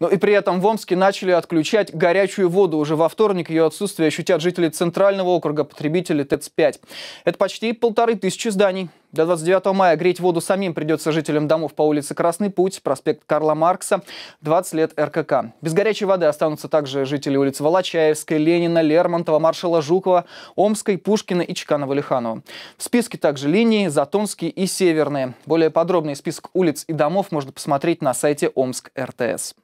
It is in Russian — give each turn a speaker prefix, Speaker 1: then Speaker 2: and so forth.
Speaker 1: Но и при этом в Омске начали отключать горячую воду. Уже во вторник ее отсутствие ощутят жители Центрального округа, потребители ТЭЦ-5. Это почти полторы тысячи зданий. До 29 мая греть воду самим придется жителям домов по улице Красный Путь, проспект Карла Маркса, 20 лет РКК. Без горячей воды останутся также жители улиц Волочаевской, Ленина, Лермонтова, Маршала Жукова, Омской, Пушкина и Чканова-Лиханова. В списке также линии Затонские и Северные. Более подробный список улиц и домов можно посмотреть на сайте Омск РТС.